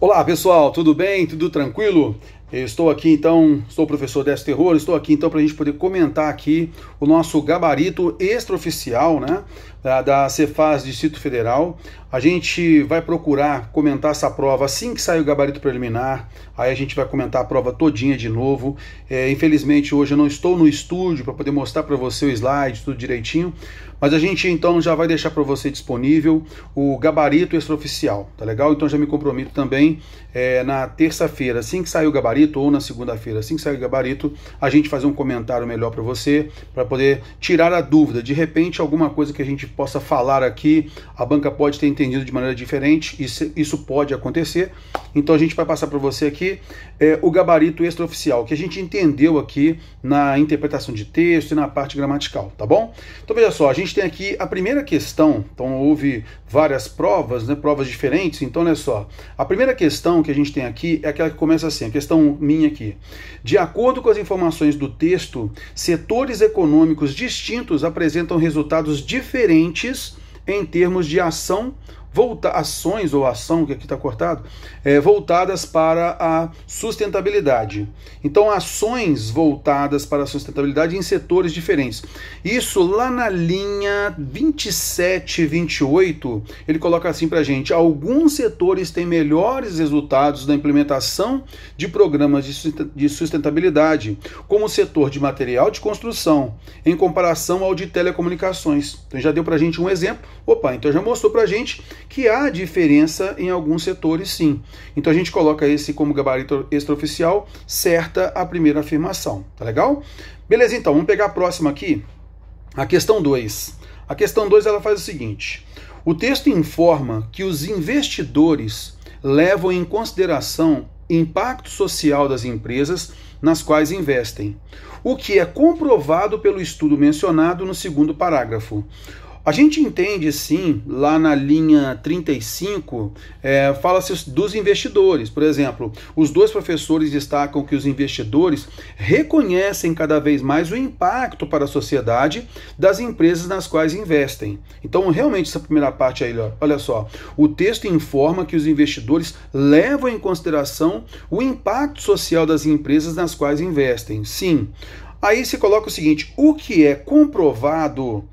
Olá pessoal, tudo bem? Tudo tranquilo? estou aqui então, sou o professor Décio Terror, estou aqui então para a gente poder comentar aqui o nosso gabarito extraoficial né, da Cefaz Distrito Federal, a gente vai procurar comentar essa prova assim que sair o gabarito preliminar. Aí a gente vai comentar a prova todinha de novo. É, infelizmente hoje eu não estou no estúdio para poder mostrar para você o slide tudo direitinho, mas a gente então já vai deixar para você disponível o gabarito extraoficial, tá legal? Então já me comprometo também é, na terça-feira, assim que sair o gabarito, ou na segunda-feira, assim que sair o gabarito, a gente fazer um comentário melhor para você, para poder tirar a dúvida. De repente, alguma coisa que a gente possa falar aqui, a banca pode ter entendido de maneira diferente, isso, isso pode acontecer. Então a gente vai passar para você aqui é, o gabarito extraoficial, que a gente entendeu aqui na interpretação de texto e na parte gramatical, tá bom? Então veja só, a gente tem aqui a primeira questão, então houve várias provas, né, provas diferentes, então olha só, a primeira questão que a gente tem aqui é aquela que começa assim, a questão minha aqui. De acordo com as informações do texto, setores econômicos distintos apresentam resultados diferentes em termos de ação volta, ações ou ação, que aqui está cortado, é, voltadas para a sustentabilidade. Então, ações voltadas para a sustentabilidade em setores diferentes. Isso lá na linha 27 e 28, ele coloca assim para a gente: alguns setores têm melhores resultados na implementação de programas de sustentabilidade, como o setor de material de construção, em comparação ao de telecomunicações. Então, já deu para a gente um exemplo. Opa, então já mostrou para a gente que há diferença em alguns setores, sim. Então a gente coloca esse como gabarito extraoficial, certa a primeira afirmação, tá legal? Beleza, então, vamos pegar a próxima aqui, a questão 2. A questão 2 ela faz o seguinte: o texto informa que os investidores levam em consideração impacto social das empresas nas quais investem, o que é comprovado pelo estudo mencionado no segundo parágrafo. A gente entende sim, lá na linha 35, é, fala-se dos investidores. Por exemplo, os dois professores destacam que os investidores reconhecem cada vez mais o impacto para a sociedade das empresas nas quais investem. Então, realmente, essa primeira parte aí, olha só. O texto informa que os investidores levam em consideração o impacto social das empresas nas quais investem. Sim. Aí se coloca o seguinte: o que é comprovado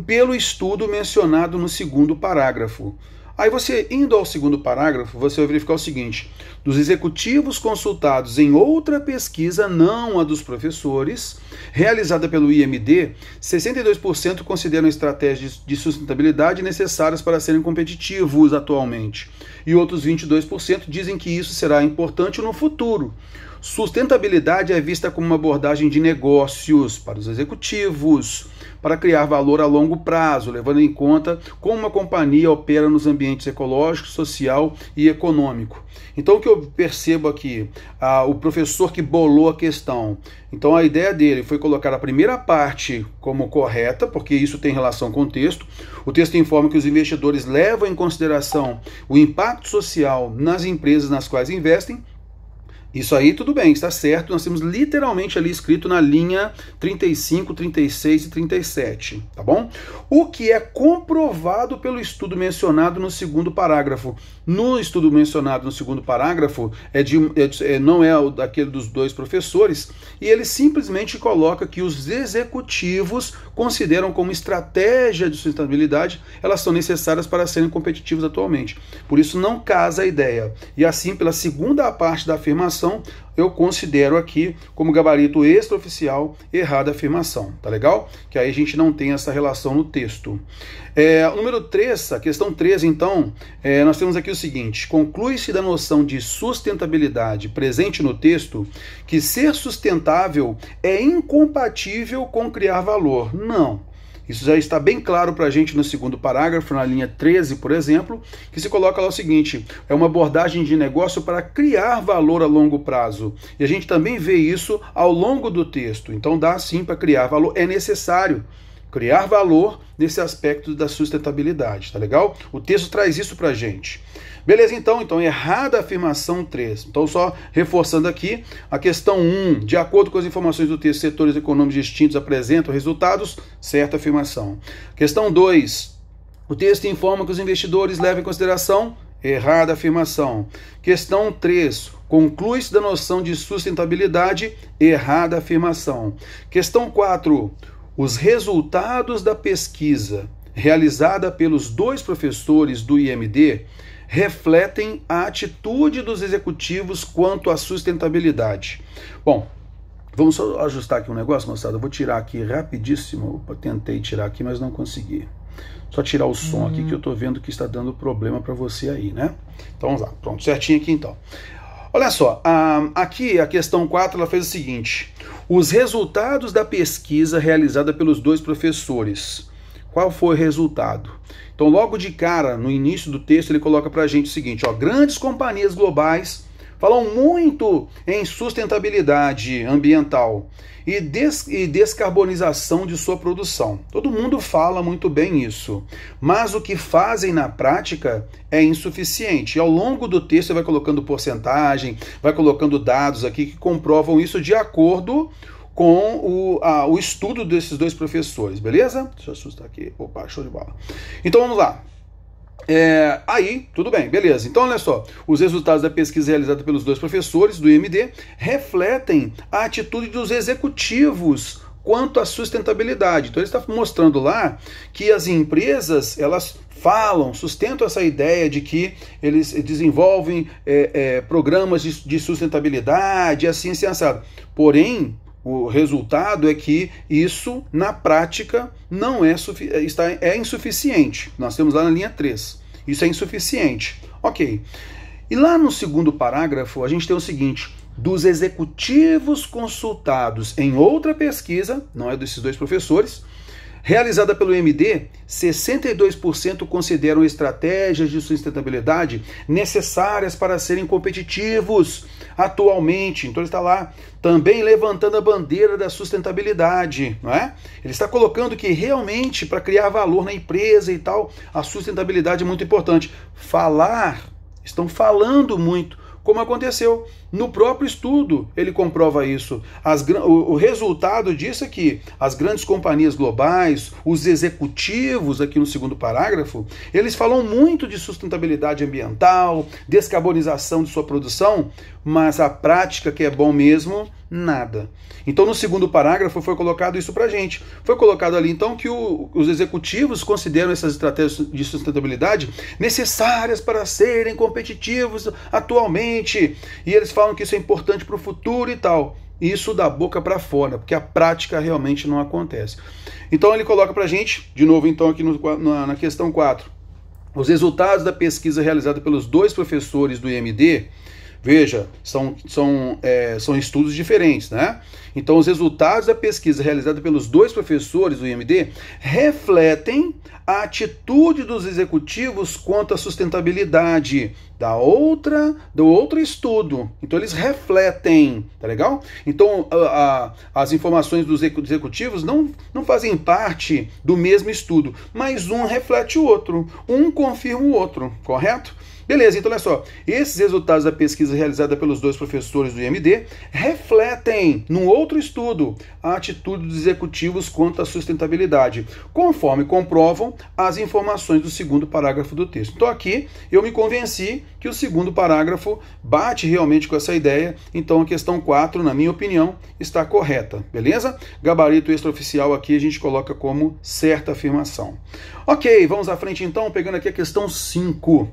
pelo estudo mencionado no segundo parágrafo. Aí você, indo ao segundo parágrafo, você vai verificar o seguinte: dos executivos consultados em outra pesquisa, não a dos professores, realizada pelo IMD, 62% consideram estratégias de sustentabilidade necessárias para serem competitivos atualmente, e outros 22% dizem que isso será importante no futuro. Sustentabilidade é vista como uma abordagem de negócios para os executivos para criar valor a longo prazo, levando em conta como uma companhia opera nos ambientes ecológico, social e econômico. Então, o que eu percebo aqui? Ah, o professor que bolou a questão. Então, a ideia dele foi colocar a primeira parte como correta, porque isso tem relação com o texto. O texto informa que os investidores levam em consideração o impacto social nas empresas nas quais investem isso aí tudo bem, está certo. Nós temos literalmente ali escrito na linha 35, 36 e 37, tá bom? O que é comprovado pelo estudo mencionado no segundo parágrafo no estudo mencionado no segundo parágrafo, é, é de, é, não é o daquele dos dois professores, e ele simplesmente coloca que os executivos consideram como estratégia de sustentabilidade elas são necessárias para serem competitivos atualmente. Por isso não casa a ideia. E assim, pela segunda parte da afirmação, eu considero aqui como gabarito extraoficial errada a afirmação, tá legal? Que aí a gente não tem essa relação no texto. É, número 3, a questão 3, então, é, nós temos aqui o seguinte: conclui-se da noção de sustentabilidade presente no texto que ser sustentável é incompatível com criar valor. Não. Isso já está bem claro para a gente no segundo parágrafo, na linha 13, por exemplo, que se coloca lá o seguinte: é uma abordagem de negócio para criar valor a longo prazo. E a gente também vê isso ao longo do texto. Então dá sim para criar valor, é necessário criar valor nesse aspecto da sustentabilidade, tá legal? O texto traz isso pra gente. Beleza, então, então errada a afirmação 3. Então, só reforçando aqui, a questão 1, de acordo com as informações do texto, setores econômicos distintos apresentam resultados, certa afirmação. Questão 2, o texto informa que os investidores levam em consideração, errada a afirmação. Questão 3, conclui-se da noção de sustentabilidade, errada a afirmação. Questão 4, os resultados da pesquisa realizada pelos dois professores do IMD refletem a atitude dos executivos quanto à sustentabilidade. Bom, vamos só ajustar aqui um negócio, moçada. Eu vou tirar aqui rapidíssimo. Opa, tentei tirar aqui, mas não consegui. Só tirar o som uhum. aqui que eu estou vendo que está dando problema para você aí, né? Então vamos lá. Pronto, certinho aqui então. Olha só, a, aqui a questão 4 ela fez o seguinte: os resultados da pesquisa realizada pelos dois professores. Qual foi o resultado? Então, logo de cara, no início do texto, ele coloca para a gente o seguinte: ó, grandes companhias globais falam muito em sustentabilidade ambiental e, des e descarbonização de sua produção. Todo mundo fala muito bem isso, mas o que fazem na prática é insuficiente. E ao longo do texto você vai colocando porcentagem, vai colocando dados aqui que comprovam isso de acordo com o, a, o estudo desses dois professores, beleza? Deixa eu assustar aqui. Opa, show de bola. Então vamos lá. É, aí, tudo bem, beleza. Então, olha só, os resultados da pesquisa realizada pelos dois professores do IMD refletem a atitude dos executivos quanto à sustentabilidade. Então, ele está mostrando lá que as empresas elas falam, sustentam essa ideia de que eles desenvolvem é, é, programas de, de sustentabilidade, assim, assim, assado. Porém, o resultado é que isso, na prática, não é, está, é insuficiente. Nós temos lá na linha 3. Isso é insuficiente. Ok. E lá no segundo parágrafo, a gente tem o seguinte: dos executivos consultados em outra pesquisa, não é desses dois professores, Realizada pelo MD, 62% consideram estratégias de sustentabilidade necessárias para serem competitivos atualmente. Então ele está lá também levantando a bandeira da sustentabilidade, não é? Ele está colocando que realmente para criar valor na empresa e tal, a sustentabilidade é muito importante. Falar, estão falando muito, como aconteceu no próprio estudo ele comprova isso. As, o, o resultado disso é que as grandes companhias globais, os executivos, aqui no segundo parágrafo, eles falam muito de sustentabilidade ambiental, descarbonização de sua produção, mas a prática que é bom mesmo, nada. Então, no segundo parágrafo, foi colocado isso para gente. Foi colocado ali, então, que o, os executivos consideram essas estratégias de sustentabilidade necessárias para serem competitivos atualmente. E eles falam falam que isso é importante para o futuro e tal. Isso da boca para fora, porque a prática realmente não acontece. Então ele coloca para a gente, de novo então aqui no, na, na questão 4, os resultados da pesquisa realizada pelos dois professores do IMD Veja, são, são, é, são estudos diferentes, né? Então, os resultados da pesquisa realizada pelos dois professores do IMD refletem a atitude dos executivos quanto à sustentabilidade da outra, do outro estudo. Então, eles refletem, tá legal? Então, a, a, as informações dos executivos não, não fazem parte do mesmo estudo, mas um reflete o outro, um confirma o outro, correto? Beleza, então olha só. Esses resultados da pesquisa realizada pelos dois professores do IMD refletem, num outro estudo, a atitude dos executivos quanto à sustentabilidade, conforme comprovam as informações do segundo parágrafo do texto. Então aqui eu me convenci que o segundo parágrafo bate realmente com essa ideia, então a questão 4, na minha opinião, está correta, beleza? Gabarito extraoficial aqui a gente coloca como certa afirmação. Ok, vamos à frente então, pegando aqui a questão 5.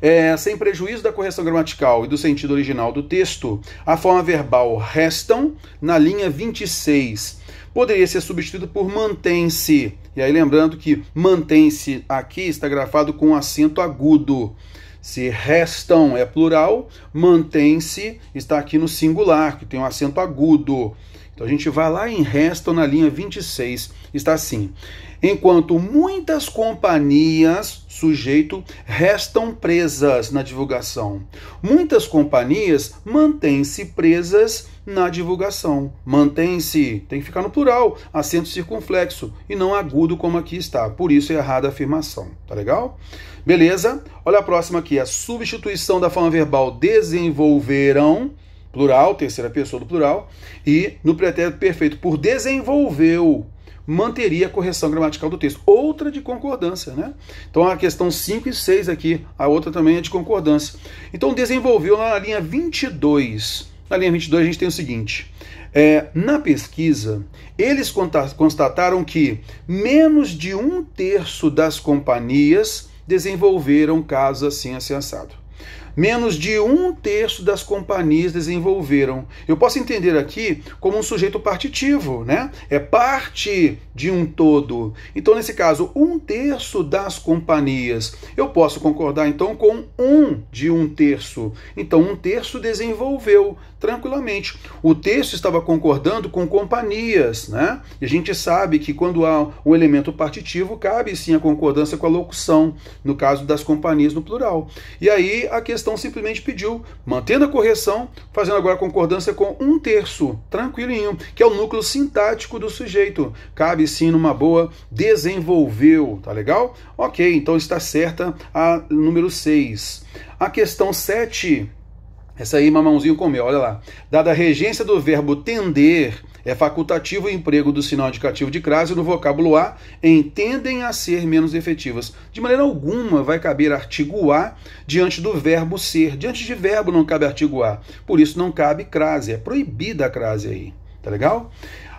É, sem prejuízo da correção gramatical e do sentido original do texto, a forma verbal restam na linha 26 poderia ser substituído por mantém-se. E aí lembrando que mantém-se aqui está grafado com acento agudo. Se restam é plural, mantém-se está aqui no singular, que tem um acento agudo. Então a gente vai lá em resta na linha 26, está assim: enquanto muitas companhias, sujeito, restam presas na divulgação. Muitas companhias mantêm-se presas na divulgação. Mantém-se, tem que ficar no plural, acento circunflexo e não agudo como aqui está. Por isso é errada a afirmação, tá legal? Beleza? Olha a próxima aqui, a substituição da forma verbal desenvolverão plural, terceira pessoa do plural, e no pretérito perfeito por desenvolveu, manteria a correção gramatical do texto. Outra de concordância, né? Então a questão 5 e 6 aqui, a outra também é de concordância. Então desenvolveu lá na linha 22. Na linha 22 a gente tem o seguinte: é, na pesquisa, eles constataram que menos de um terço das companhias desenvolveram casos assim, assim assado. Menos de um terço das companhias desenvolveram. Eu posso entender aqui como um sujeito partitivo, né? É parte de um todo. Então, nesse caso, um terço das companhias. Eu posso concordar então com um de um terço. Então, um terço desenvolveu tranquilamente. O texto estava concordando com companhias, né? E a gente sabe que quando há um elemento partitivo, cabe sim a concordância com a locução, no caso das companhias no plural. E aí a questão simplesmente pediu, mantendo a correção, fazendo agora concordância com um terço, tranquilinho, que é o núcleo sintático do sujeito. Cabe sim, numa boa, desenvolveu, tá legal? Ok, então está certa a número 6. A questão 7, essa aí mamãozinho comeu, olha lá. Dada a regência do verbo tender, é facultativo o emprego do sinal indicativo de crase no vocábulo A em tendem a ser menos efetivas. De maneira alguma vai caber artigo A diante do verbo ser. Diante de verbo não cabe artigo A. Por isso não cabe crase. É proibida a crase aí. Tá legal?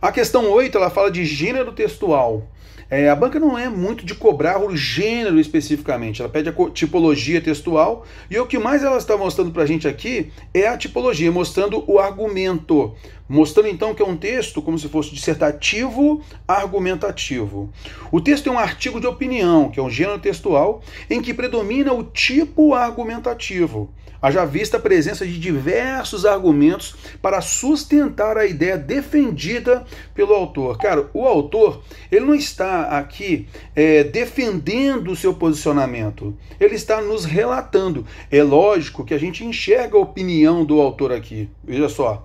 A questão 8 ela fala de gênero textual. É, a banca não é muito de cobrar o gênero especificamente, ela pede a tipologia textual, e o que mais ela está mostrando para a gente aqui é a tipologia, mostrando o argumento mostrando então que é um texto como se fosse dissertativo argumentativo. O texto é um artigo de opinião, que é um gênero textual, em que predomina o tipo argumentativo, haja vista a presença de diversos argumentos para sustentar a ideia defendida pelo autor. Cara, o autor ele não está aqui é, defendendo o seu posicionamento, ele está nos relatando. É lógico que a gente enxerga a opinião do autor aqui. Veja só.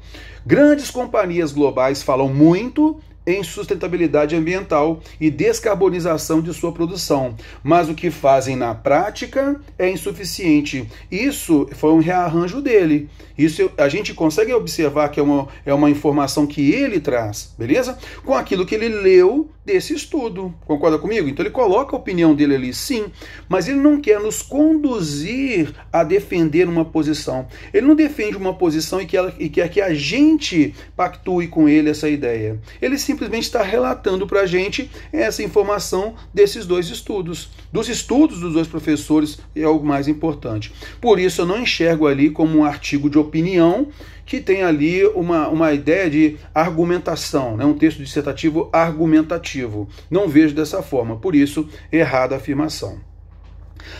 Grandes companhias globais falam muito em sustentabilidade ambiental e descarbonização de sua produção, mas o que fazem na prática é insuficiente. Isso foi um rearranjo dele. Isso a gente consegue observar que é uma, é uma informação que ele traz, beleza? Com aquilo que ele leu desse estudo. Concorda comigo? Então ele coloca a opinião dele ali, sim, mas ele não quer nos conduzir a defender uma posição. Ele não defende uma posição e quer, e quer que a gente pactue com ele essa ideia. Ele simplesmente está relatando para a gente essa informação desses dois estudos. Dos estudos dos dois professores é o mais importante. Por isso eu não enxergo ali como um artigo de opinião que tem ali uma, uma ideia de argumentação, né? um texto dissertativo argumentativo. Não vejo dessa forma, por isso, errada a afirmação.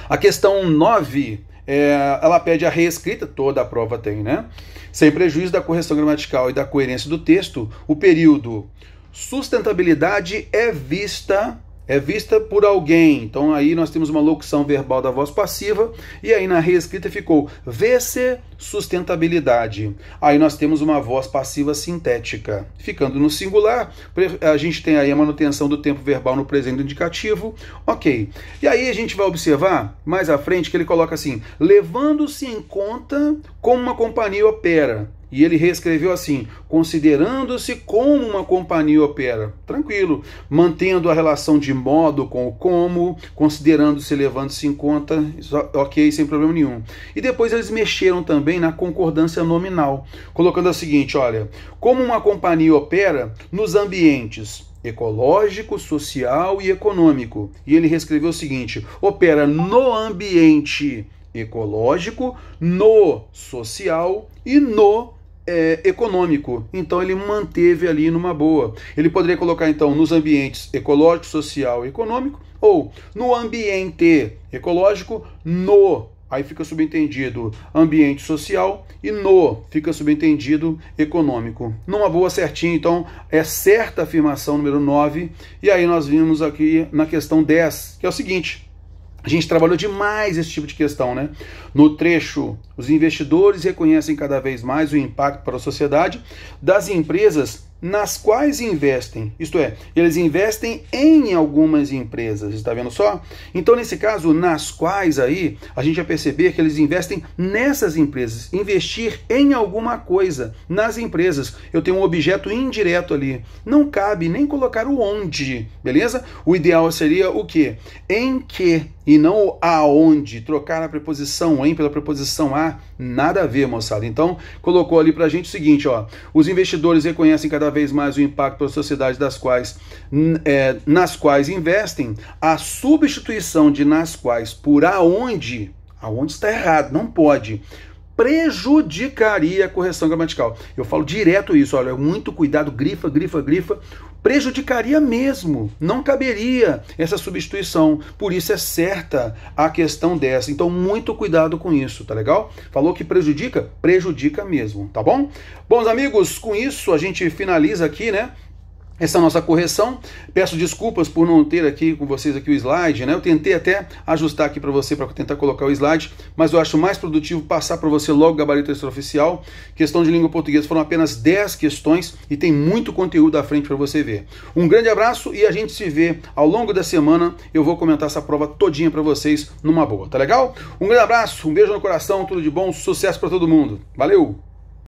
A questão 9, é, ela pede a reescrita, toda a prova tem, né? Sem prejuízo da correção gramatical e da coerência do texto, o período sustentabilidade é vista é vista por alguém. Então aí nós temos uma locução verbal da voz passiva e aí na reescrita ficou vê-se sustentabilidade. Aí nós temos uma voz passiva sintética. Ficando no singular, a gente tem aí a manutenção do tempo verbal no presente indicativo. OK. E aí a gente vai observar mais à frente que ele coloca assim: levando-se em conta como uma companhia opera. E ele reescreveu assim: considerando-se como uma companhia opera. Tranquilo. Mantendo a relação de modo com o como, considerando-se, levando-se em conta, ok, sem problema nenhum. E depois eles mexeram também na concordância nominal, colocando a seguinte: olha, como uma companhia opera nos ambientes ecológico, social e econômico. E ele reescreveu o seguinte: opera no ambiente ecológico, no social e no é, econômico. Então ele manteve ali numa boa. Ele poderia colocar então nos ambientes ecológico, social e econômico ou no ambiente ecológico, no aí fica subentendido ambiente social e no fica subentendido econômico. Numa boa certinho, então é certa a afirmação número 9, e aí nós vimos aqui na questão 10, que é o seguinte: a gente trabalhou demais esse tipo de questão, né? No trecho, os investidores reconhecem cada vez mais o impacto para a sociedade das empresas nas quais investem. Isto é, eles investem em algumas empresas, está vendo só? Então, nesse caso, nas quais aí, a gente vai perceber que eles investem nessas empresas. Investir em alguma coisa, nas empresas. Eu tenho um objeto indireto ali. Não cabe nem colocar o onde, beleza? O ideal seria o que? Em que e não o aonde. Trocar a preposição em pela preposição a, nada a ver, moçada. Então, colocou ali para a gente o seguinte, ó. Os investidores reconhecem cada cada vez mais o impacto para as sociedades das quais, é, nas quais investem, a substituição de nas quais por aonde, aonde está errado, não pode, prejudicaria a correção gramatical. Eu falo direto isso, olha, muito cuidado, grifa, grifa, grifa prejudicaria mesmo, não caberia essa substituição. Por isso é certa a questão dessa. Então, muito cuidado com isso, tá legal? Falou que prejudica? Prejudica mesmo, tá bom? Bons amigos, com isso a gente finaliza aqui, né? essa nossa correção. Peço desculpas por não ter aqui com vocês aqui o slide, né? Eu tentei até ajustar aqui para você para tentar colocar o slide, mas eu acho mais produtivo passar para você logo o gabarito extraoficial. Questão de língua portuguesa foram apenas 10 questões e tem muito conteúdo à frente para você ver. Um grande abraço e a gente se vê ao longo da semana. Eu vou comentar essa prova todinha para vocês numa boa, tá legal? Um grande abraço, um beijo no coração, tudo de bom, sucesso para todo mundo. Valeu.